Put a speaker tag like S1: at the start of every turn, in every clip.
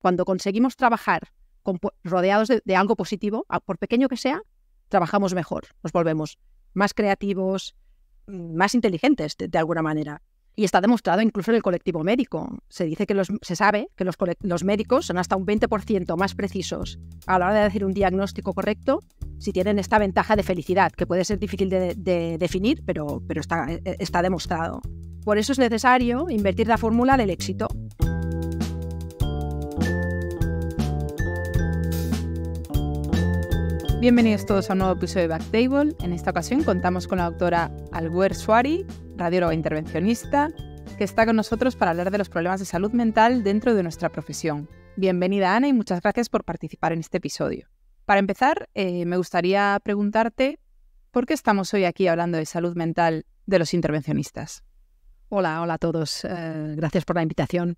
S1: Cuando conseguimos trabajar rodeados de, algo positivo, por pequeño que sea, trabajamos mejor, nos volvemos más creativos, mm, más inteligentes de alguna manera. Y está demostrado incluso en el colectivo médico. Se dice que se sabe que los, médicos son hasta un 20% más precisos a la hora de hacer un diagnóstico correcto si tienen esta ventaja de felicidad, que puede ser difícil de, definir, pero, pero está, e, está demostrado. Por eso es necesario invertir la fórmula del éxito.
S2: Bienvenidos todos a un nuevo episodio de Backtable. En esta ocasión contamos con la doctora Alguer Suari, radióloga intervencionista, que está con nosotros para hablar de los problemas de salud mental dentro de nuestra profesión. Bienvenida Ana y muchas gracias por participar en este episodio. Para empezar, eh, me gustaría preguntarte por qué estamos hoy aquí hablando de salud mental de los intervencionistas.
S1: Hola, hola a todos. Eh, gracias por la invitación.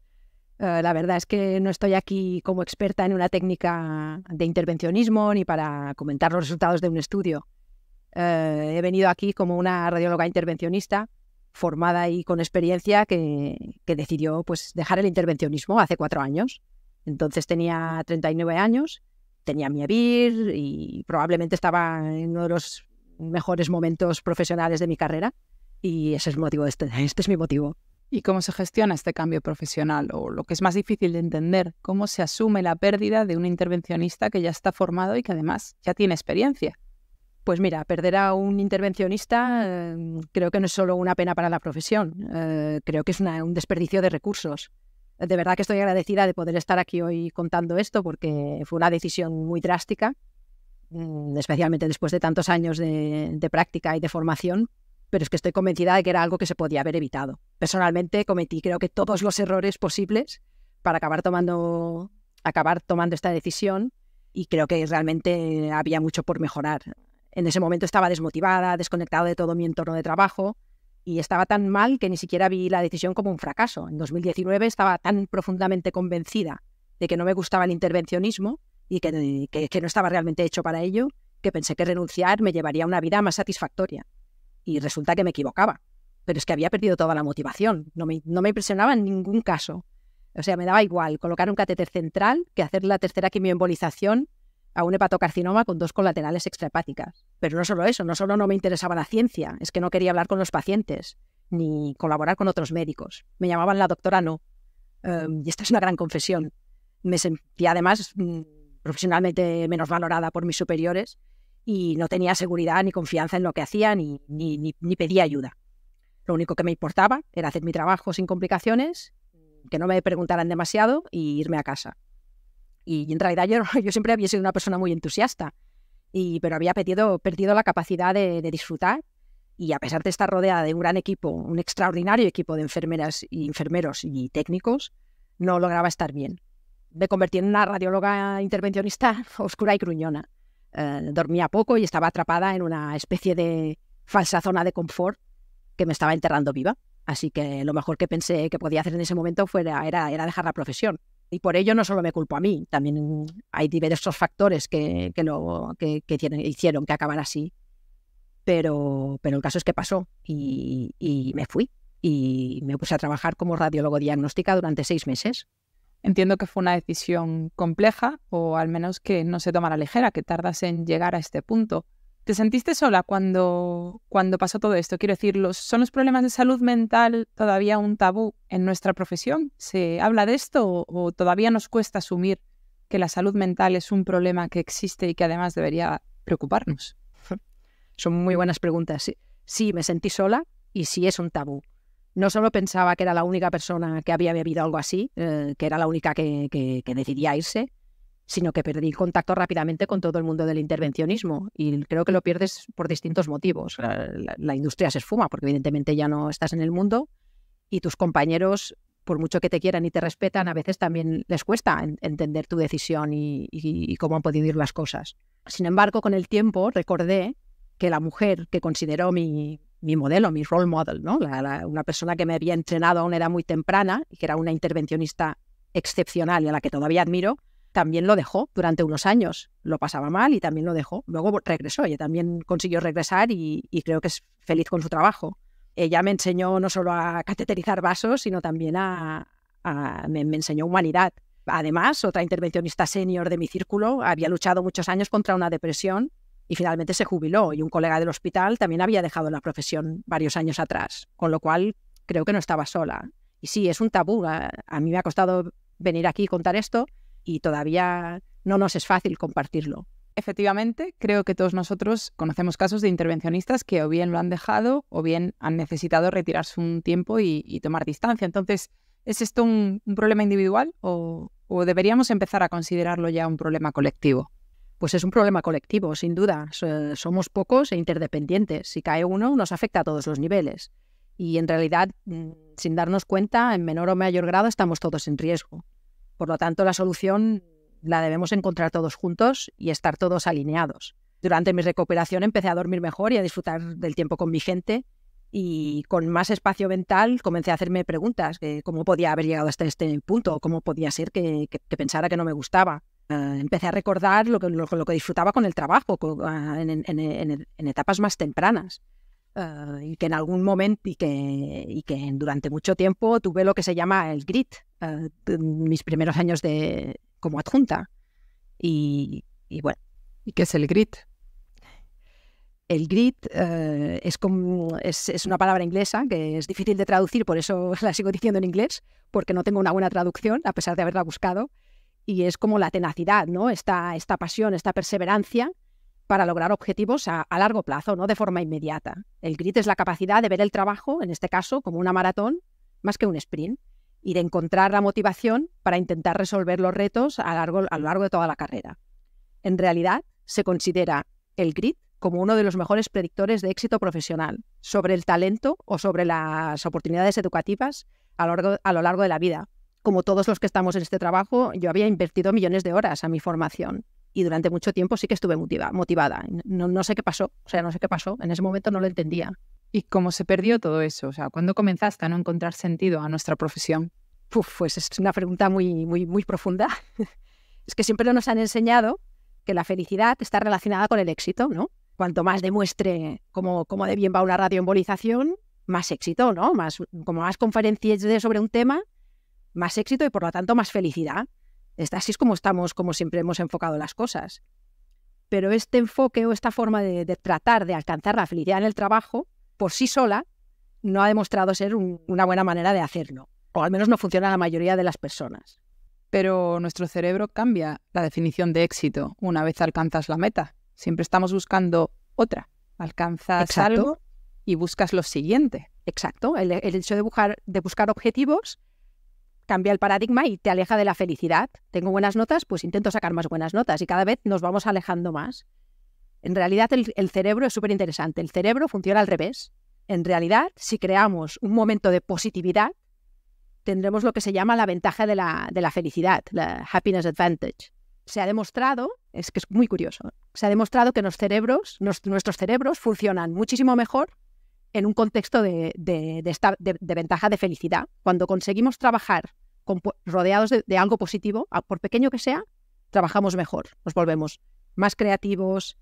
S1: Eh, la verdad es que no estoy aquí como experta en una técnica de intervencionismo ni para comentar los resultados de un estudio. he venido aquí como una radióloga intervencionista formada y con experiencia que, decidió pues, dejar el intervencionismo hace cuatro años. Entonces tenía 39 años, tenía mi EBIR y probablemente estaba en uno de los mejores momentos profesionales de mi carrera y ese es motivo, este, este es mi motivo. ¿Y cómo se gestiona este cambio profesional?
S2: O lo que es más difícil de entender, ¿cómo se asume la pérdida de un intervencionista que ya está formado
S1: y que además ya tiene experiencia? Pues mira, perder a un intervencionista eh, creo que no es solo una pena para la profesión, eh, creo que es un desperdicio de recursos. De verdad que estoy agradecida de poder estar aquí hoy contando esto porque fue una decisión muy drástica, mm, especialmente después de tantos años de, práctica y de formación, pero es que estoy convencida de que era algo que se podía haber evitado. Personalmente cometí creo que todos los errores posibles para acabar tomando, acabar tomando esta decisión y creo que realmente había mucho por mejorar. En ese momento estaba desmotivada, desconectada de todo mi entorno de trabajo y estaba tan mal que ni siquiera vi la decisión como un fracaso. En 2019 estaba tan profundamente convencida de que no me gustaba el intervencionismo y que, no estaba realmente hecho para ello, que pensé que renunciar me llevaría a una vida más satisfactoria. Y resulta que me equivocaba. Pero es que había perdido toda la motivación. No me, no me impresionaba en ningún caso. O sea, me daba igual colocar un catéter central que hacer la tercera quimioembolización a un hepatocarcinoma con dos colaterales extrahepáticas. Pero no solo eso, no solo no me interesaba la ciencia, es que no quería hablar con los pacientes ni colaborar con otros médicos. Me llamaban la doctora No. Em, y esta es una gran confesión. Me sentía además mm, profesionalmente menos valorada por mis superiores y no tenía seguridad ni confianza en lo que hacía ni pedía ayuda. Lo único que me importaba era hacer mi trabajo sin complicaciones, que no me preguntaran demasiado y irme a casa. Y en realidad yo, yo siempre había sido una persona muy entusiasta, y, pero había perdido, la capacidad de, disfrutar y a pesar de estar rodeada de un gran equipo, un extraordinario equipo de enfermeras y enfermeros y técnicos, no lograba estar bien. Me convertí en una radióloga intervencionista oscura y gruñona. Eh, dormía poco y estaba atrapada en una especie de falsa zona de confort que me estaba enterrando viva. Así que lo mejor que pensé que podía hacer en ese momento fuera, era, era dejar la profesión. Y por ello no solo me culpo a mí, también hay diversos factores que, que, hicieron que acabara así. Pero, pero el caso es que pasó y, me fui y me puse a trabajar como radiólogo diagnóstica durante
S2: seis meses. Entiendo que fue una decisión compleja o al menos que no se toma ligera, que tardas en llegar a este punto. ¿Te sentiste sola cuando, cuando pasó todo esto? Quiero decir, ¿son los problemas de salud mental todavía un tabú en nuestra profesión? ¿Se habla de esto o, todavía nos cuesta asumir que la salud mental es un problema que existe
S1: y que además debería
S2: preocuparnos?
S1: Son muy buenas preguntas. Sí, me sentí sola y sí es un tabú. No solo pensaba que era la única persona que había vivido algo así, eh, que era la única que decidía irse, sino que perdí contacto rápidamente con todo el mundo del intervencionismo y creo que lo pierdes por distintos motivos. La, industria se esfuma porque evidentemente ya no estás en el mundo y tus compañeros, por mucho que te quieran y te respetan, a veces también les cuesta entender tu decisión y, cómo han podido ir las cosas. Sin embargo, con el tiempo recordé que la mujer que consideró mi, modelo, mi role model, ¿no? una persona que me había entrenado a una edad muy temprana y que era una intervencionista excepcional y a la que todavía admiro, también lo dejó durante unos años. Lo pasaba mal y también lo dejó. Luego regresó, ella también consiguió regresar y, creo que es feliz con su trabajo. Ella me enseñó no solo a cateterizar vasos, sino también a, me, enseñó humanidad. Además, otra intervencionista senior de mi círculo había luchado muchos años contra una depresión y finalmente se jubiló y un colega del hospital también había dejado la profesión varios años atrás, con lo cual creo que no estaba sola. Y sí, es un tabú. A, a mí me ha costado venir aquí y contar esto, y todavía no nos es fácil compartirlo.
S2: Efectivamente, creo que todos nosotros conocemos casos de intervencionistas que o bien lo han dejado o bien han necesitado retirarse un tiempo y, tomar distancia. Entonces, ¿es esto un,
S1: problema individual o deberíamos empezar a considerarlo ya un problema colectivo? Pues es un problema colectivo, sin duda. Somos pocos e interdependientes. Si cae uno, nos afecta a todos los niveles. Y en realidad, mm, sin darnos cuenta, en menor o mayor grado estamos todos en riesgo. Por lo tanto, la solución la debemos encontrar todos juntos y estar todos alineados. Durante mi recuperación empecé a dormir mejor y a disfrutar del tiempo con mi gente y con más espacio mental comencé a hacerme preguntas, cómo podía haber llegado hasta este punto, cómo podía ser que, pensara que no me gustaba. Eh, empecé a recordar lo que, disfrutaba con el trabajo ah, en etapas más tempranas. Ah, y que en algún momento y que, y que durante mucho tiempo tuve lo que se llama el grit, ah, mis primeros años de, como adjunta. Y, y bueno. ¿Y qué es el grit? El grit eh, es, como, es, es, una palabra inglesa que es difícil de traducir, por eso la sigo diciendo en inglés, porque no tengo una buena traducción, a pesar de haberla buscado. Y es como la tenacidad, ¿no? Esta, esta pasión, esta perseverancia para lograr objetivos a, largo plazo, no de forma inmediata. El grit es la capacidad de ver el trabajo, en este caso, como una maratón más que un sprint, y de encontrar la motivación para intentar resolver los retos a, largo, lo largo de toda la carrera. En realidad, se considera el grit como uno de los mejores predictores de éxito profesional sobre el talento o sobre las oportunidades educativas a lo largo, a lo largo de la vida. Como todos los que estamos en este trabajo, yo había invertido millones de horas a mi formación y durante mucho tiempo sí que estuve motivada motivada. No, no sé qué pasó, o sea, no sé qué pasó. En ese momento no lo entendía. ¿Y
S2: cómo se perdió todo eso? O sea, ¿cuándo comenzaste a no encontrar sentido a nuestra profesión? pues es
S1: una pregunta muy, muy, muy profunda. es que siempre nos han enseñado que la felicidad está relacionada con el éxito, ¿no? Cuanto más demuestre cómo, cómo de bien va una radioembolización, más éxito, ¿no? Más, como más conferencias sobre un tema, más éxito y por lo tanto más felicidad. Así es como estamos, como siempre hemos enfocado las cosas. Pero este enfoque o esta forma de, tratar de alcanzar la felicidad en el trabajo, por sí sola, no ha demostrado ser una buena manera de hacerlo. O al menos no funciona la mayoría de las
S2: personas. Pero nuestro cerebro cambia la definición de éxito una vez alcanzas la meta. Siempre estamos buscando otra. Alcanzas algo y buscas lo
S1: siguiente. Exacto. El, hecho de buscar objetivos cambia el paradigma y te aleja de la felicidad. Tengo buenas notas, pues intento sacar más buenas notas y cada vez nos vamos alejando más. En realidad el, cerebro es súper interesante. El cerebro funciona al revés. En realidad, si creamos un momento de positividad, tendremos lo que se llama la ventaja de la, felicidad, la happiness advantage. Se ha demostrado, es que es muy curioso, se ha demostrado que los cerebros, nuestros cerebros funcionan muchísimo mejor en un contexto de, ventaja de felicidad. Cuando conseguimos trabajar rodeados de, algo positivo, por pequeño que sea, trabajamos mejor, nos volvemos más creativos,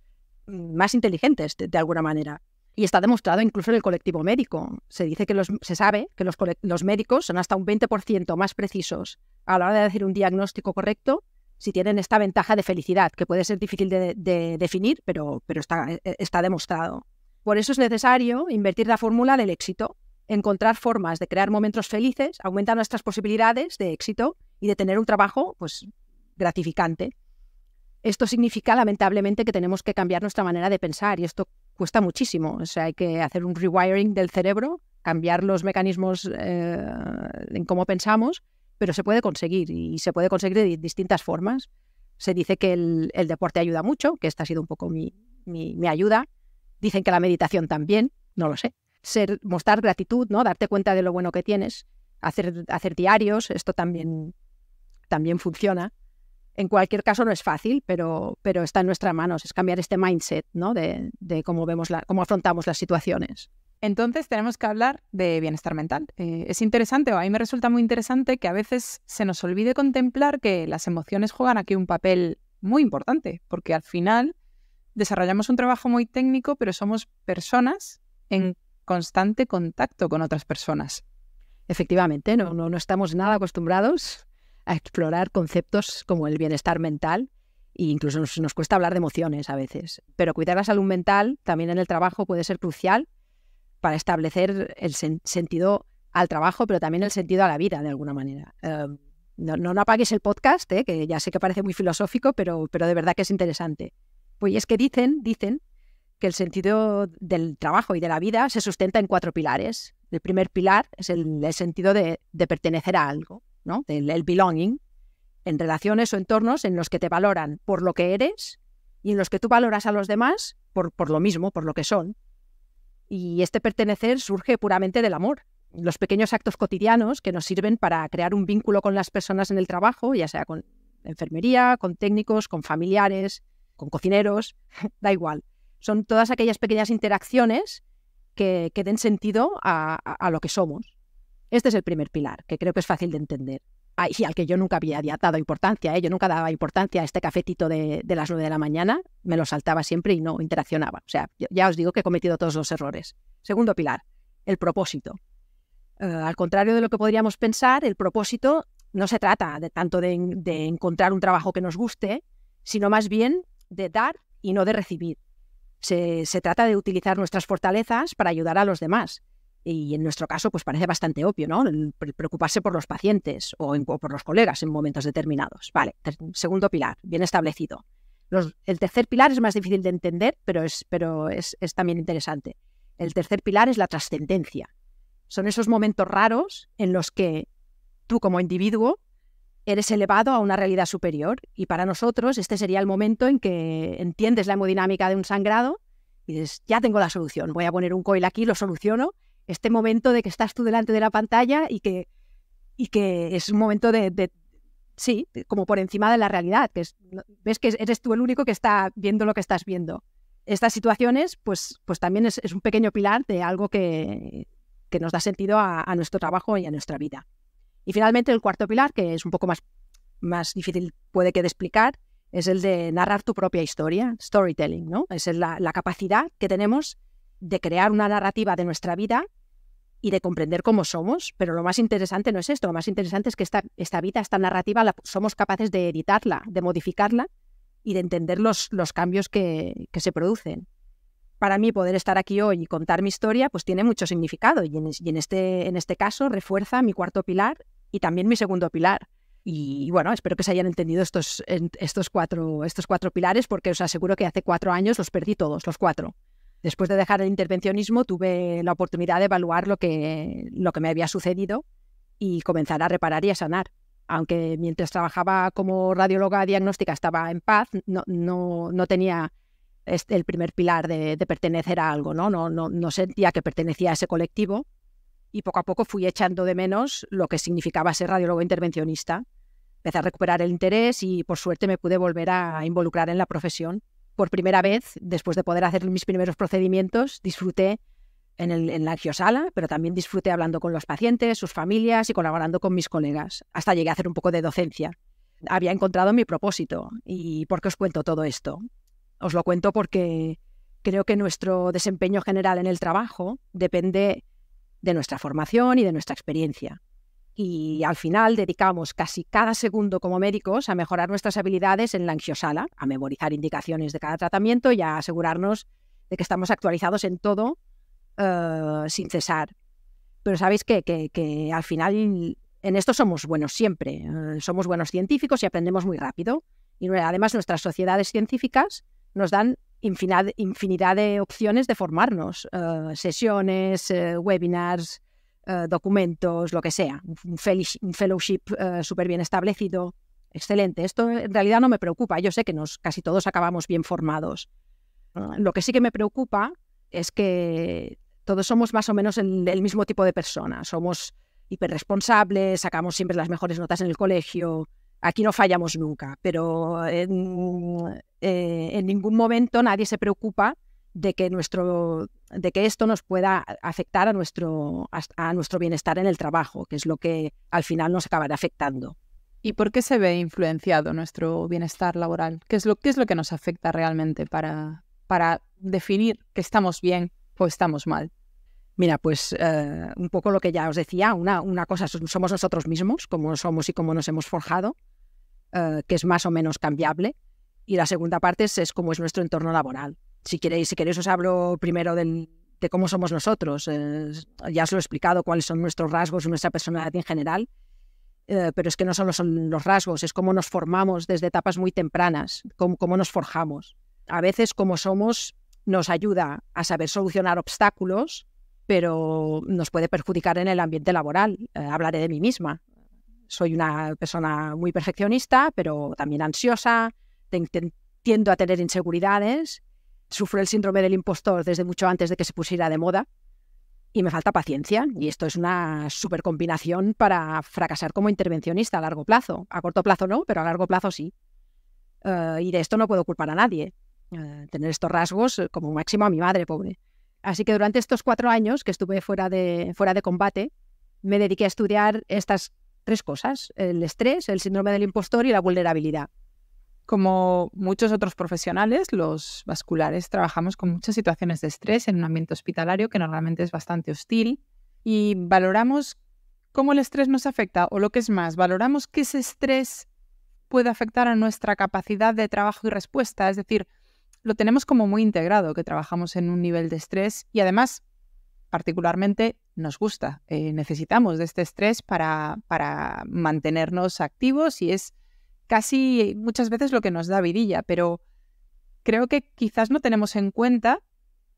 S1: mm, más inteligentes de, alguna manera. Y está demostrado incluso en el colectivo médico. Se dice que se sabe que los, médicos son hasta un 20% más precisos a la hora de hacer un diagnóstico correcto si tienen esta ventaja de felicidad, que puede ser difícil de, definir, pero, pero está, e, e, está demostrado. Por eso es necesario invertir la fórmula del éxito, encontrar formas de crear momentos felices, aumentar nuestras posibilidades de éxito y de tener un trabajo pues, gratificante. Esto significa, lamentablemente, que tenemos que cambiar nuestra manera de pensar y esto cuesta muchísimo. O sea, hay que hacer un rewiring del cerebro, cambiar los mecanismos eh, en cómo pensamos, pero se puede conseguir y se puede conseguir de distintas formas. Se dice que el, deporte ayuda mucho, que esta ha sido un poco mi, mi ayuda, Dicen que la meditación también, no lo sé. Ser, mostrar gratitud, ¿no? Darte cuenta de lo bueno que tienes, hacer, hacer diarios, esto también, también funciona. En cualquier caso no es fácil, pero, pero está en nuestras manos, es cambiar este mindset, ¿no? De, cómo vemos la, cómo afrontamos las situaciones. Entonces
S2: tenemos que hablar de bienestar mental. Eh, es interesante, o a mí me resulta muy interesante que a veces se nos olvide contemplar que las emociones juegan aquí un papel muy importante, porque al final desarrollamos un trabajo muy técnico, pero somos personas en mm. constante
S1: contacto con otras personas. Efectivamente, no, estamos nada acostumbrados a explorar conceptos como el bienestar mental e incluso nos, nos, cuesta hablar de emociones a veces. Pero cuidar la salud mental también en el trabajo puede ser crucial para establecer el sentido al trabajo, pero también el sentido a la vida de alguna manera. Em, no, no, apagues el podcast, eh, que ya sé que parece muy filosófico, pero, pero de verdad que es interesante. Pues es que dicen, dicen que el sentido del trabajo y de la vida se sustenta en cuatro pilares. El primer pilar es el, sentido de, pertenecer a algo, ¿no? El, belonging, en relaciones o entornos en los que te valoran por lo que eres y en los que tú valoras a los demás por, por lo mismo, por lo que son. Y este pertenecer surge puramente del amor, los pequeños actos cotidianos que nos sirven para crear un vínculo con las personas en el trabajo, ya sea con enfermería, con técnicos, con familiares, con cocineros, da igual. Son todas aquellas pequeñas interacciones que, den sentido a, lo que somos. Este es el primer pilar, que creo que es fácil de entender. y al que yo nunca había dado importancia, ¿eh? yo nunca daba importancia a este cafetito de, las nueve de la mañana, me lo saltaba siempre y no interaccionaba. O sea, ya os digo que he cometido todos los errores. Segundo pilar, el propósito. Eh, al contrario de lo que podríamos pensar, el propósito no se trata de tanto de encontrar un trabajo que nos guste, sino más bien de dar y no de recibir. Se, trata de utilizar nuestras fortalezas para ayudar a los demás. Y en nuestro caso, pues parece bastante obvio, ¿no? preocuparse por los pacientes o, por los colegas en momentos determinados. Vale, segundo pilar, bien establecido. el tercer pilar es más difícil de entender, pero, es, pero es también interesante. El tercer pilar es la trascendencia. Son esos momentos raros en los que tú como individuo eres elevado a una realidad superior. Y para nosotros este sería el momento en que entiendes la hemodinámica de un sangrado y dices, ya tengo la solución, voy a poner un coil aquí, lo soluciono. Este momento de que estás tú delante de la pantalla y que, y que es un momento de, sí, como por encima de la realidad, que ves que eres tú el único que está viendo lo que estás viendo. Estas situaciones, pues, pues también es, un pequeño pilar de algo que, nos da sentido a nuestro trabajo y a nuestra vida. Y finalmente el cuarto pilar, que es un poco más, más difícil puede que de explicar, es el de narrar tu propia historia, storytelling, ¿no? es la, capacidad que tenemos de crear una narrativa de nuestra vida y de comprender cómo somos, pero lo más interesante no es esto, lo más interesante es que esta, esta vida, esta narrativa, la, somos capaces de editarla, de modificarla y de entender los, los cambios que, se producen. Para mí poder estar aquí hoy y contar mi historia pues tiene mucho significado y en, y en, este, en este caso refuerza mi cuarto pilar y también mi segundo pilar. Y bueno, espero que se hayan entendido estos, estos, cuatro, estos cuatro pilares, porque os aseguro que hace cuatro años los perdí todos, los cuatro. Después de dejar el intervencionismo, tuve la oportunidad de evaluar lo que, lo que me había sucedido y comenzar a reparar y a sanar. Aunque mientras trabajaba como radióloga diagnóstica estaba en paz, no, no, tenía este, el primer pilar de, pertenecer a algo, No, no, no sentía que pertenecía a ese colectivo y poco a poco fui echando de menos lo que significaba ser radiólogo intervencionista. Empecé a recuperar el interés y por suerte me pude volver a involucrar en la profesión. Por primera vez, después de poder hacer mis primeros procedimientos, disfruté en, la angiosala, pero también disfruté hablando con los pacientes, sus familias y colaborando con mis colegas. Hasta llegué a hacer un poco de docencia. Había encontrado mi propósito. ¿Y por qué os cuento todo esto? Os lo cuento porque creo que nuestro desempeño general en el trabajo depende de nuestra formación y de nuestra experiencia. Y al final dedicamos casi cada segundo como médicos a mejorar nuestras habilidades en la angiosala, a memorizar indicaciones de cada tratamiento y a asegurarnos de que estamos actualizados en todo eh, sin cesar. Pero sabéis Que, al final en esto somos buenos siempre. Eh, somos buenos científicos y aprendemos muy rápido. Y además nuestras sociedades científicas nos dan infinidad, de opciones de formarnos, eh, sesiones, eh, webinars, eh, documentos, lo que sea, un, fellowship súper bien establecido. Excelente, esto en realidad no me preocupa, yo sé que nos, casi todos acabamos bien formados. Ah, lo que sí que me preocupa es que todos somos más o menos el, mismo tipo de personas. somos hiperresponsables, sacamos siempre las mejores notas en el colegio, aquí no fallamos nunca, pero... Eh, en ningún momento nadie se preocupa de que, nuestro, de que esto nos pueda afectar a nuestro, a, nuestro bienestar en el trabajo, que es lo que al final nos acabará afectando.
S2: ¿Y por qué se ve influenciado nuestro bienestar laboral? ¿Qué es lo, es lo que nos afecta realmente
S1: para, definir que estamos bien o estamos mal? Mira, pues eh, un poco lo que ya os decía, una, cosa somos nosotros mismos, como somos y cómo nos hemos forjado, eh, que es más o menos cambiable, y la segunda parte es, cómo es nuestro entorno laboral. Si queréis, si queréis os hablo primero de cómo somos nosotros. ya os lo he explicado cuáles son nuestros rasgos, nuestra personalidad en general, eh, pero es que no solo son los rasgos, es cómo nos formamos desde etapas muy tempranas, cómo, nos forjamos. A veces cómo somos nos ayuda a saber solucionar obstáculos, pero nos puede perjudicar en el ambiente laboral. Eh, hablaré de mí misma. Soy una persona muy perfeccionista, pero también ansiosa, tiendo a tener inseguridades, sufro el síndrome del impostor desde mucho antes de que se pusiera de moda y me falta paciencia. Y esto es una super combinación para fracasar como intervencionista a largo plazo. A corto plazo no, pero a largo plazo sí. Eh, y de esto no puedo culpar a nadie. Eh, tener estos rasgos eh, como máximo a mi madre, pobre. Así que durante estos cuatro años que estuve fuera de, fuera de combate, me dediqué a estudiar estas tres cosas, el estrés, el síndrome del impostor y la vulnerabilidad. Como muchos otros profesionales,
S2: los vasculares trabajamos con muchas situaciones de estrés en un ambiente hospitalario que normalmente es bastante hostil y valoramos cómo el estrés nos afecta o lo que es más, valoramos que ese estrés puede afectar a nuestra capacidad de trabajo y respuesta. Es decir, lo tenemos como muy integrado, que trabajamos en un nivel de estrés y además, particularmente, nos gusta. Eh, necesitamos de este estrés para, para mantenernos activos y es casi muchas veces lo que nos da vidilla, pero creo que quizás no tenemos en cuenta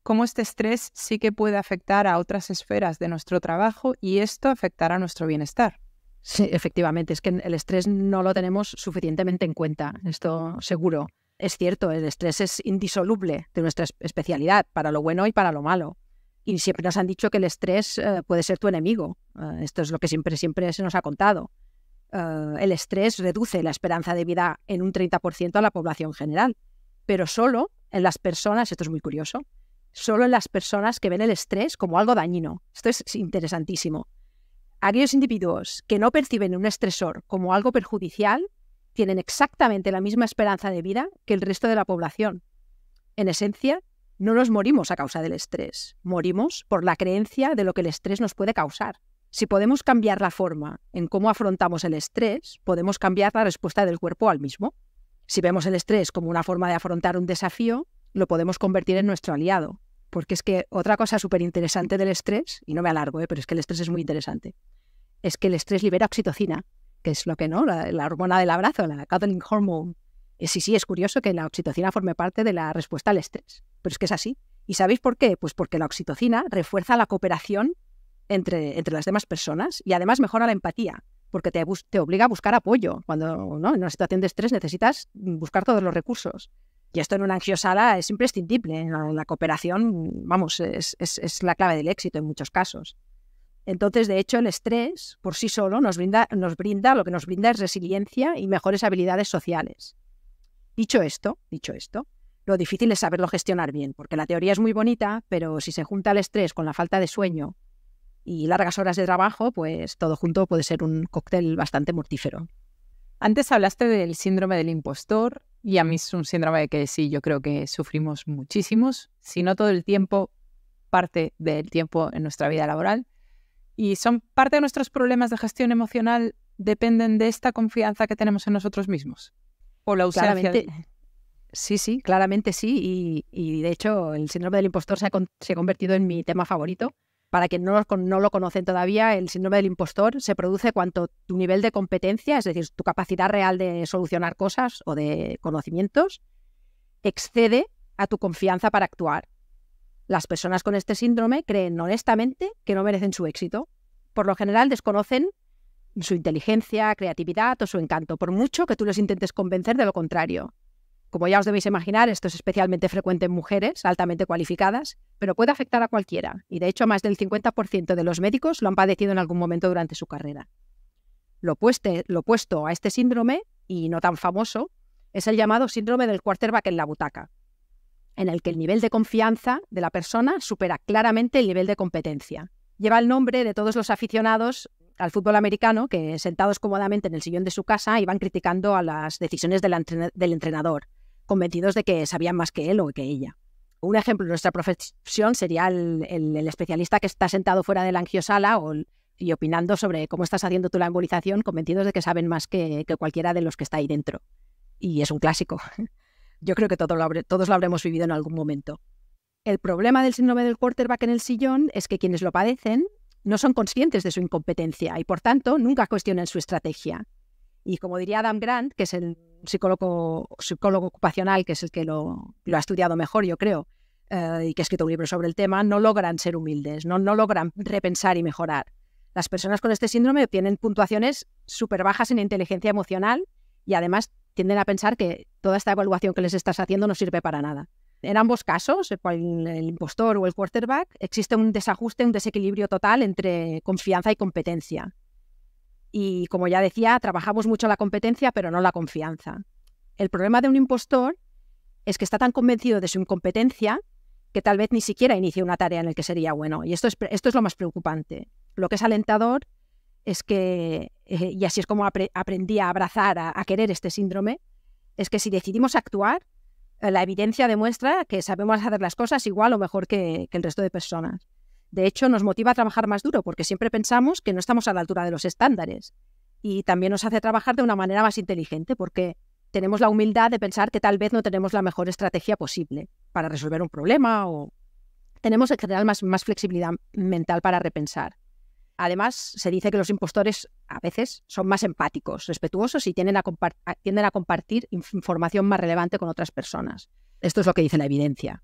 S2: cómo este estrés sí que puede afectar a otras esferas
S1: de nuestro trabajo y esto afectará a nuestro bienestar. Sí, efectivamente, es que el estrés no lo tenemos suficientemente en cuenta, esto seguro. Es cierto, el estrés es indisoluble de nuestra especialidad, para lo bueno y para lo malo. Y siempre nos han dicho que el estrés eh, puede ser tu enemigo. Eh, esto es lo que siempre, siempre se nos ha contado. Ah, el estrés reduce la esperanza de vida en un 30% a la población general, pero solo en las personas, esto es muy curioso, solo en las personas que ven el estrés como algo dañino. Esto es interesantísimo. Aquellos individuos que no perciben un estresor como algo perjudicial tienen exactamente la misma esperanza de vida que el resto de la población. En esencia, no nos morimos a causa del estrés, morimos por la creencia de lo que el estrés nos puede causar. Si podemos cambiar la forma en cómo afrontamos el estrés, podemos cambiar la respuesta del cuerpo al mismo. Si vemos el estrés como una forma de afrontar un desafío, lo podemos convertir en nuestro aliado. Porque es que otra cosa súper interesante del estrés, y no me alargo, ¿eh? pero es que el estrés es muy interesante, es que el estrés libera oxitocina, que es lo que no, la, hormona del abrazo, la cuddling hormone. Y sí, sí, es curioso que la oxitocina forme parte de la respuesta al estrés, pero es que es así. ¿Y sabéis por qué? Pues porque la oxitocina refuerza la cooperación entre, las demás personas y además mejora la empatía porque te, te, obliga a buscar apoyo. Cuando ¿no? en una situación de estrés necesitas buscar todos los recursos. Y esto en una ansiosada es imprescindible. La, cooperación, vamos, es, la clave del éxito en muchos casos. Entonces, de hecho, el estrés por sí solo nos brinda, nos brinda, lo que nos brinda es resiliencia y mejores habilidades sociales. Dicho esto, dicho esto, lo difícil es saberlo gestionar bien, porque la teoría es muy bonita, pero si se junta el estrés con la falta de sueño, y largas horas de trabajo, pues todo junto puede ser un cóctel bastante mortífero.
S2: Antes hablaste del síndrome del impostor y a mí es un síndrome que sí, yo creo que sufrimos muchísimos, si no todo el tiempo, parte del tiempo en nuestra vida laboral. Y son parte de nuestros problemas de gestión emocional dependen de esta confianza que tenemos en nosotros mismos o la ausencia. Claramente,
S1: Sí, sí, claramente sí. Y, de hecho el síndrome del impostor se ha convertido en mi tema favorito para quien no lo, no lo conocen todavía, el síndrome del impostor se produce cuando tu nivel de competencia, es decir, tu capacidad real de solucionar cosas o de conocimientos, excede a tu confianza para actuar. Las personas con este síndrome creen honestamente que no merecen su éxito. Por lo general desconocen su inteligencia, creatividad o su encanto, por mucho que tú les intentes convencer de lo contrario. Como ya os debéis imaginar, esto es especialmente frecuente en mujeres altamente cualificadas, pero puede afectar a cualquiera, y de hecho más del 50% de los médicos lo han padecido en algún momento durante su carrera. Lo, lo opuesto a este síndrome, y no tan famoso, es el llamado síndrome del quarterback en la butaca, en el que el nivel de confianza de la persona supera claramente el nivel de competencia. Lleva el nombre de todos los aficionados al fútbol americano que sentados cómodamente en el sillón de su casa iban criticando a las decisiones del, entrenador convencidos de que sabían más que él o que ella. Un ejemplo de nuestra profesión sería el, especialista que está sentado fuera de la angiosala y opinando sobre cómo estás haciendo tu la embolización, convencidos de que saben más que, cualquiera de los que está ahí dentro. Y es un clásico. Yo creo que todos lo todos lo habremos vivido en algún momento. El problema del síndrome del quarterback en el sillón es que quienes lo padecen no son conscientes de su incompetencia y por tanto nunca cuestionan su estrategia. Y como diría Adam Grant, que es el psicólogo, psicólogo ocupacional, que es el que lo, ha estudiado mejor, yo creo, eh, y que ha escrito un libro sobre el tema, no logran ser humildes, no, logran repensar y mejorar. Las personas con este síndrome obtienen puntuaciones súper bajas en inteligencia emocional y además tienden a pensar que toda esta evaluación que les estás haciendo no sirve para nada. En ambos casos, el impostor o el quarterback, existe un desajuste, un desequilibrio total entre confianza y competencia. Y como ya decía, trabajamos mucho la competencia, pero no la confianza. El problema de un impostor es que está tan convencido de su incompetencia que tal vez ni siquiera inicie una tarea en la que sería bueno. Y esto es, esto es lo más preocupante. Lo que es alentador es que, eh, y así es como aprendí a abrazar, a, querer este síndrome, es que si decidimos actuar, eh, la evidencia demuestra que sabemos hacer las cosas igual o mejor que el resto de personas. De hecho, nos motiva a trabajar más duro porque siempre pensamos que no estamos a la altura de los estándares. Y también nos hace trabajar de una manera más inteligente porque tenemos la humildad de pensar que tal vez no tenemos la mejor estrategia posible para resolver un problema o tenemos en general más, flexibilidad mental para repensar. Además, se dice que los impostores a veces son más empáticos, respetuosos y tienden a compartir información más relevante con otras personas. Esto es lo que dice la evidencia.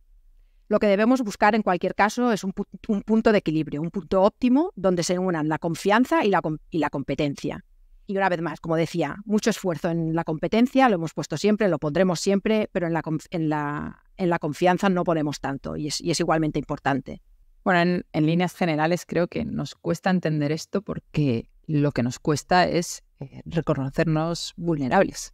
S1: Lo que debemos buscar en cualquier caso es un, punto de equilibrio, un punto óptimo donde se unan la confianza y la, competencia. Y una vez más, como decía, mucho esfuerzo en la competencia, lo hemos puesto siempre, lo pondremos siempre, pero en la, confianza no ponemos tanto y es, igualmente importante.
S2: Bueno, en, líneas generales creo que nos cuesta entender esto porque lo que nos cuesta es eh, reconocernos
S1: vulnerables.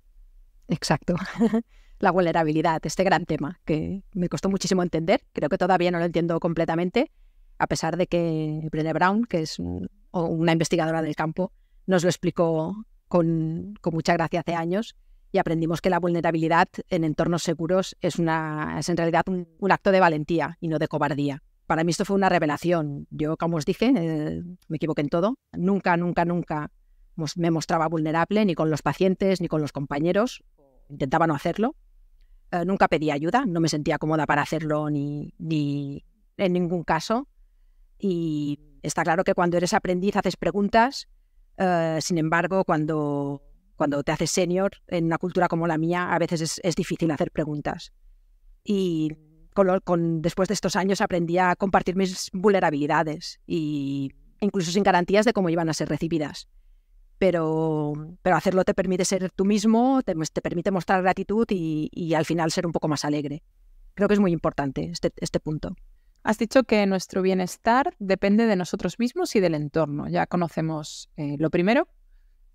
S1: Exacto. la vulnerabilidad, este gran tema que me costó muchísimo entender. Creo que todavía no lo entiendo completamente, a pesar de que Brené Brown, que es una investigadora del campo, nos lo explicó con, mucha gracia hace años y aprendimos que la vulnerabilidad en entornos seguros es, una, es en realidad un, acto de valentía y no de cobardía. Para mí esto fue una revelación. Yo, como os dije, eh, me equivoqué en todo. Nunca, nunca, nunca me mostraba vulnerable, ni con los pacientes, ni con los compañeros. Intentaba no hacerlo. Eh, nunca pedí ayuda, no me sentía cómoda para hacerlo ni, en ningún caso. Y está claro que cuando eres aprendiz haces preguntas, eh, sin embargo, cuando, cuando te haces senior, en una cultura como la mía, a veces es, difícil hacer preguntas. Y con con, después de estos años aprendí a compartir mis vulnerabilidades y incluso sin garantías de cómo iban a ser recibidas pero, pero hacerlo te permite ser tú mismo, te, permite mostrar gratitud y, al final ser un poco más alegre. Creo que es muy importante este, este punto.
S2: Has dicho que nuestro bienestar depende de nosotros mismos y del entorno. Ya conocemos eh, lo primero,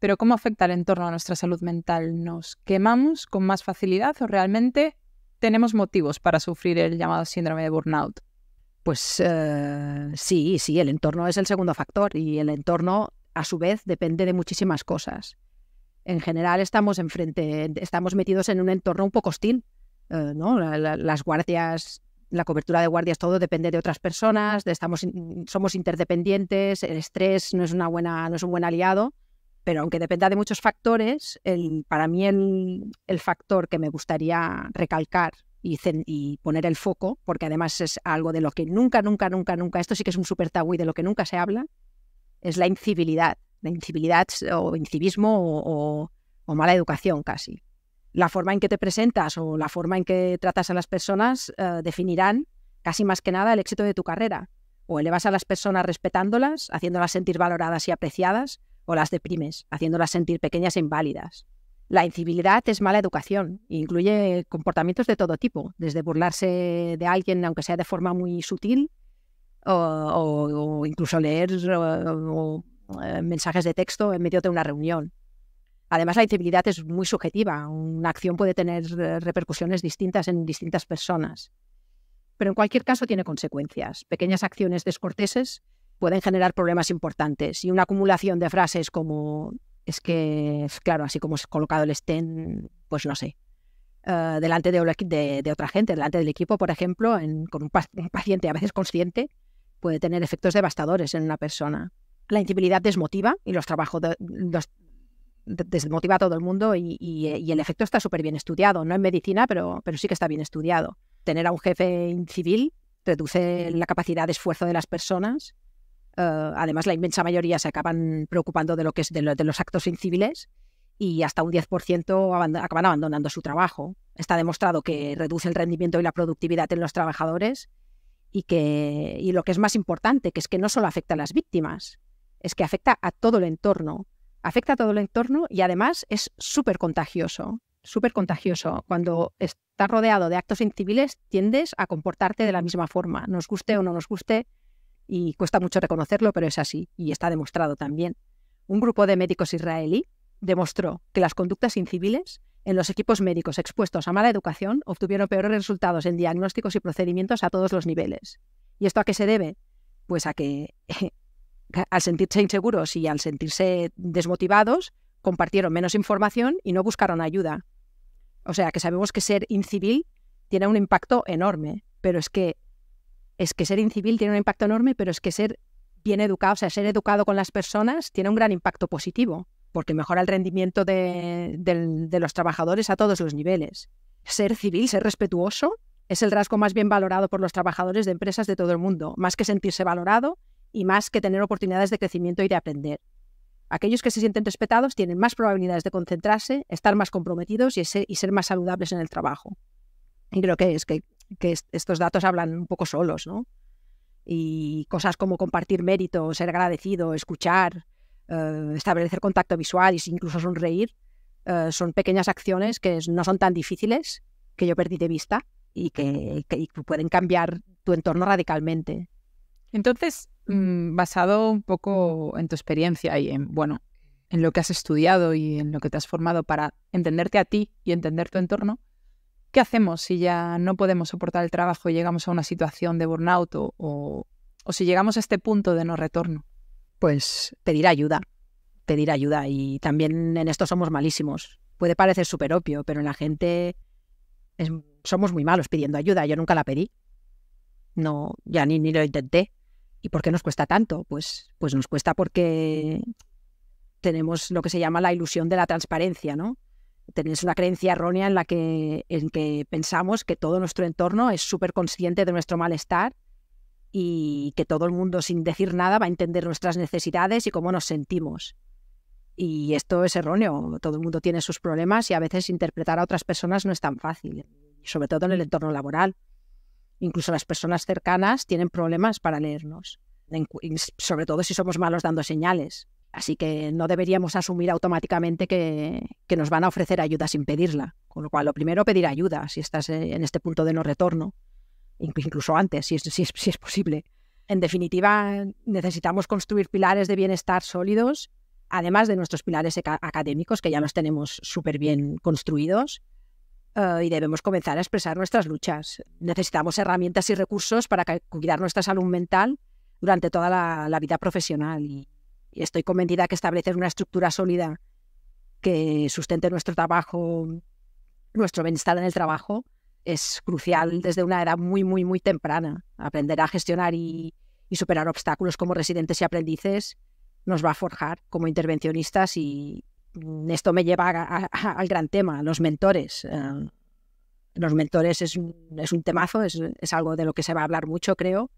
S2: pero ¿cómo afecta el entorno a nuestra salud mental? ¿Nos quemamos con más facilidad o realmente tenemos motivos para
S1: sufrir el llamado síndrome de burnout? Pues eh, sí, sí, el entorno es el segundo factor y el entorno a su vez depende de muchísimas cosas. En general estamos estamos metidos en un entorno un poco hostil, eh, ¿no? las guardias, la cobertura de guardias, todo depende de otras personas, estamos, somos interdependientes, el estrés no es, una buena, no es un buen aliado, pero aunque dependa de muchos factores, para mí el, factor que me gustaría recalcar y, y, poner el foco, porque además es algo de lo que nunca, nunca, nunca, nunca, esto sí que es un super tabú y de lo que nunca se habla, es la incivilidad, la incivilidad o incivismo o, mala educación casi. La forma en que te presentas o la forma en que tratas a las personas eh, definirán casi más que nada el éxito de tu carrera. O elevas a las personas respetándolas, haciéndolas sentir valoradas y apreciadas, o las deprimes, haciéndolas sentir pequeñas e inválidas. La incivilidad es mala educación incluye comportamientos de todo tipo, desde burlarse de alguien, aunque sea de forma muy sutil, o, incluso leer eh, mensajes de texto en medio de una reunión. Además, la incivilidad es muy subjetiva. Una acción puede tener eh, repercusiones distintas en distintas personas. Pero en cualquier caso tiene consecuencias. Pequeñas acciones descorteses pueden generar problemas importantes y una acumulación de frases como es que, claro, así como es colocado el estén, pues no sé, eh, delante de, otra gente, delante del equipo, por ejemplo, con un, paciente a veces consciente, puede tener efectos devastadores en una persona. La incivilidad desmotiva y los trabajos desmotiva a todo el mundo eh, y, el efecto está súper bien estudiado, no en medicina, pero, pero sí que está bien estudiado. Tener a un jefe incivil reduce la capacidad de esfuerzo de las personas. Eh, además, la inmensa mayoría se acaban preocupando de, lo que de, los actos inciviles y hasta un 10% acaban abandonando su trabajo. Está demostrado que reduce el rendimiento y la productividad en los trabajadores y, que, lo que es más importante, que es que no solo afecta a las víctimas, es que afecta a todo el entorno. Afecta a todo el entorno y además es súper contagioso, súper contagioso. Cuando estás rodeado de actos inciviles, tiendes a comportarte de la misma forma, nos guste o no nos guste, y cuesta mucho reconocerlo, pero es así, y está demostrado también. Un grupo de médicos israelí demostró que las conductas inciviles en los equipos médicos expuestos a mala educación obtuvieron peores resultados en diagnósticos y procedimientos a todos los niveles. ¿Y esto a qué se debe? Pues a que al sentirse inseguros y al sentirse desmotivados, compartieron menos información y no buscaron ayuda. O sea que sabemos que ser incivil tiene un impacto enorme, pero es que es que ser incivil tiene un impacto enorme, pero es que ser bien educado, o sea, ser educado con las personas tiene un gran impacto positivo porque mejora el rendimiento de, los trabajadores a todos los niveles. Ser civil, ser respetuoso, es el rasgo más bien valorado por los trabajadores de empresas de todo el mundo, más que sentirse valorado y más que tener oportunidades de crecimiento y de aprender. Aquellos que se sienten respetados tienen más probabilidades de concentrarse, estar más comprometidos y ser, más saludables en el trabajo. Y creo que, es que, que estos datos hablan un poco solos, ¿no? Y cosas como compartir mérito, ser agradecido, escuchar, eh, establecer contacto visual y, incluso sonreír, eh, son pequeñas acciones que no son tan difíciles, que yo perdí de vista y que, pueden cambiar tu entorno radicalmente. Entonces, mm, basado
S2: un poco en tu experiencia y en, bueno, en lo que has estudiado y en lo que te has formado para entenderte a ti y entender tu entorno, ¿qué hacemos si ya no podemos soportar el trabajo y llegamos a una situación de burnout o si llegamos a este punto de no retorno?
S1: pues pedir ayuda, pedir ayuda. Y también en esto somos malísimos. Puede parecer súper opio, pero en la gente somos muy malos pidiendo ayuda. Yo nunca la pedí. No, ya ni, ni lo intenté. ¿Y por qué nos cuesta tanto? Pues, pues nos cuesta porque tenemos lo que se llama la ilusión de la transparencia, ¿no? Tenemos una creencia errónea en la que, en que pensamos que todo nuestro entorno es súper consciente de nuestro malestar y que todo el mundo sin decir nada va a entender nuestras necesidades y cómo nos sentimos. Y esto es erróneo, todo el mundo tiene sus problemas y a veces interpretar a otras personas no es tan fácil, sobre todo en el mm. entorno laboral. Incluso las personas cercanas tienen problemas para leernos, sobre todo si somos malos dando señales. Así que no deberíamos asumir automáticamente que, que nos van a ofrecer ayuda sin pedirla. Con lo cual, lo primero, pedir ayuda si estás eh, en este punto de no retorno incluso antes, si es, posible. En definitiva, necesitamos construir pilares de bienestar sólidos, además de nuestros pilares académicos, que ya los tenemos súper bien construidos, eh, y debemos comenzar a expresar nuestras luchas. Necesitamos herramientas y recursos para cuidar nuestra salud mental durante toda la, vida profesional. Y, y, estoy convencida que establecer una estructura sólida que sustente nuestro trabajo, nuestro bienestar en el trabajo, es crucial desde una era muy, muy, muy temprana. Aprender a gestionar y, y superar obstáculos como residentes y aprendices nos va a forjar como intervencionistas y esto me lleva al gran tema, los mentores. Eh, los mentores es, un temazo, es, algo de lo que se va a hablar mucho, creo,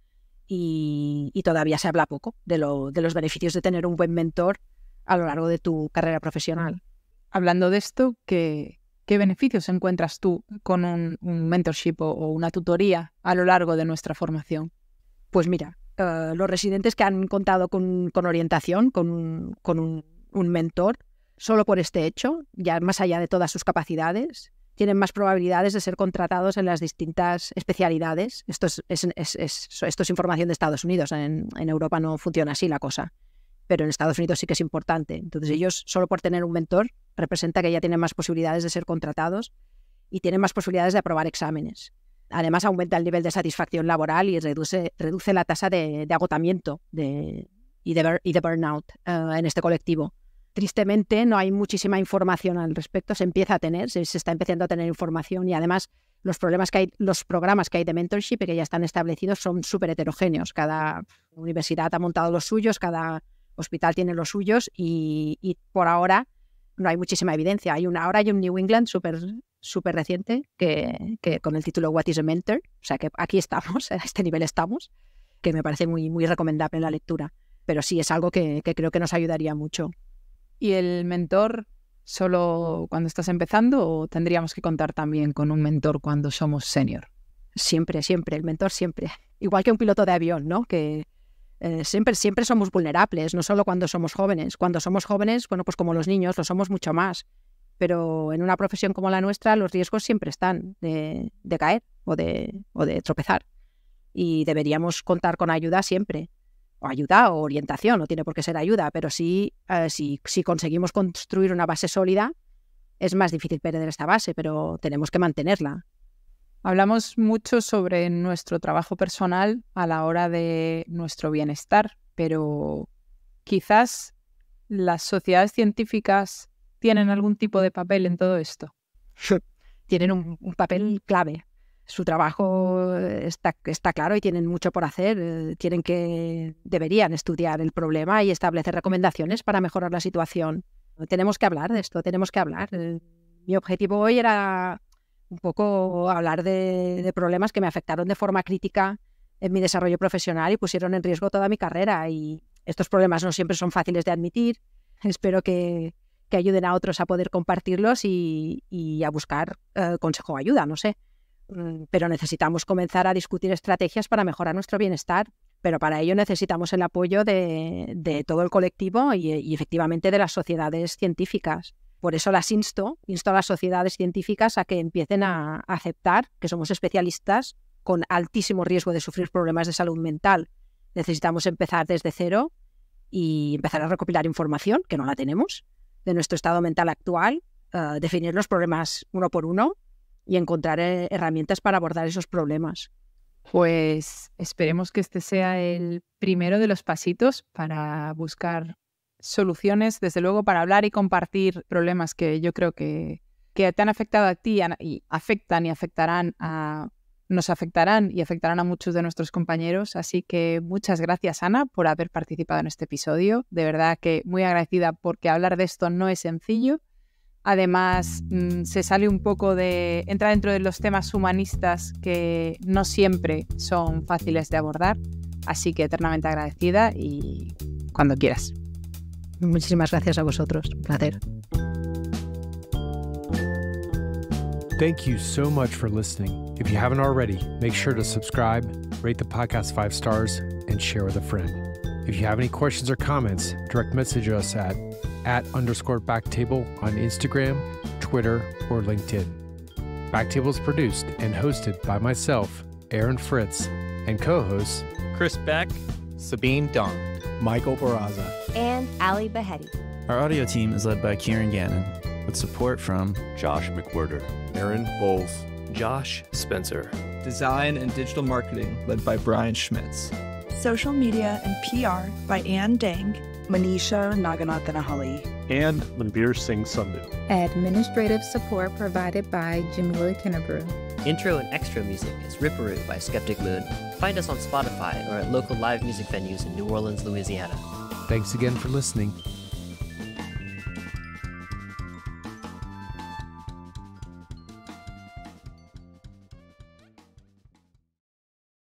S1: y, y todavía se habla poco de, lo, de los beneficios de tener un buen mentor a lo largo de tu carrera profesional. Hablando de
S2: esto, que... ¿Qué beneficios encuentras tú con un, mentorship o, una tutoría
S1: a lo largo de nuestra formación? Pues mira, eh, los residentes que han contado con, orientación, con, un, mentor, solo por este hecho, ya más allá de todas sus capacidades, tienen más probabilidades de ser contratados en las distintas especialidades. Esto es, información de Estados Unidos, en, Europa no funciona así la cosa pero en Estados Unidos sí que es importante. Entonces ellos, solo por tener un mentor, representa que ya tienen más posibilidades de ser contratados y tienen más posibilidades de aprobar exámenes. Además, aumenta el nivel de satisfacción laboral y reduce, reduce la tasa de, agotamiento de, y, de, burnout eh, en este colectivo. Tristemente, no hay muchísima información al respecto. Se empieza a tener, se, está empezando a tener información y además los problemas que hay, los programas que hay de mentorship que ya están establecidos son súper heterogéneos. Cada universidad ha montado los suyos, cada hospital tiene los suyos y, por ahora no hay muchísima evidencia. Hay una, ahora hay un New England súper reciente que, con el título What is a Mentor, o sea que aquí estamos, a este nivel estamos, que me parece muy, muy recomendable en la lectura, pero sí es algo que, creo que nos ayudaría mucho.
S2: ¿Y el mentor solo cuando estás empezando o tendríamos que contar también con un mentor cuando somos senior? Siempre,
S1: siempre, el mentor siempre. Igual que un piloto de avión, ¿no? Que, eh, siempre, somos vulnerables, no solo cuando somos jóvenes. Cuando somos jóvenes, bueno, pues como los niños, lo somos mucho más. Pero en una profesión como la nuestra, los riesgos siempre están de, caer o de, tropezar. Y deberíamos contar con ayuda siempre. O ayuda o orientación, no tiene por qué ser ayuda, pero sí, eh, si conseguimos construir una base sólida, es más difícil perder esta base, pero tenemos que mantenerla. Hablamos mucho
S2: sobre nuestro trabajo personal a la hora de nuestro bienestar, pero quizás las sociedades científicas tienen mm. algún tipo de papel
S1: en todo esto. Tienen un, papel clave. Su trabajo está, está, claro y tienen mucho por hacer. Eh, tienen que, deberían estudiar el problema y establecer recomendaciones para mejorar la situación. Tenemos que hablar de esto, tenemos que hablar. Eh, mi objetivo hoy era un poco hablar de, problemas que me afectaron de forma crítica en mi desarrollo profesional y pusieron en riesgo toda mi carrera. Y estos problemas no siempre son fáciles de admitir. Espero que, que ayuden a otros a poder compartirlos y, y a buscar eh, consejo o ayuda, no sé. Mm, pero necesitamos comenzar a discutir estrategias para mejorar nuestro bienestar. Pero para ello necesitamos el apoyo de, de todo el colectivo y efectivamente de las sociedades científicas. Por eso las insto, insto a las sociedades científicas a que empiecen a aceptar que somos especialistas con altísimo riesgo de sufrir problemas de salud mental. Necesitamos empezar desde cero y empezar a recopilar información, que no la tenemos, de nuestro estado mental actual, eh, definir los problemas uno por uno y encontrar eh, herramientas para abordar esos problemas.
S2: Pues esperemos que este sea el primero de los pasitos para buscar soluciones, desde luego, para hablar y compartir problemas que yo creo que, te han afectado a ti y afectan y afectarán a, nos afectarán y afectarán a muchos de nuestros compañeros. Así que muchas gracias, Ana, por haber participado en este episodio. De verdad que muy agradecida porque hablar de esto no es sencillo. Además, mm, se sale un poco de... entra dentro de los temas humanistas que no siempre son fáciles de abordar. Así que eternamente agradecida y
S1: cuando quieras. Muchísimas gracias a vosotros. Placer.
S2: Thank you so much for listening. If you haven't already, make sure to subscribe, rate the podcast five stars, and share with a friend. If you have any questions or comments, direct message us at at underscore backtable on Instagram, Twitter, or LinkedIn. Backtable is produced and hosted by myself, Aaron Fritz, and co-hosts Chris Beck, Sabine Dong. Michael Barraza, and Ali Behetti. Our audio team is led by Kieran Gannon, with support from Josh McWhirter, Aaron Bowles, Josh Spencer. Design and digital marketing led by Brian Schmitz. Social media and PR by Ann Dang, Manisha Naganathanahalli,
S1: and Manbir Singh Sundu.
S2: Administrative support provided by Jamila Kennebrew.
S1: Intro and extra music is Ripperoo by Skeptic Moon. Find us on Spotify or at local live music venues in New Orleans, Louisiana.
S2: Thanks again for listening.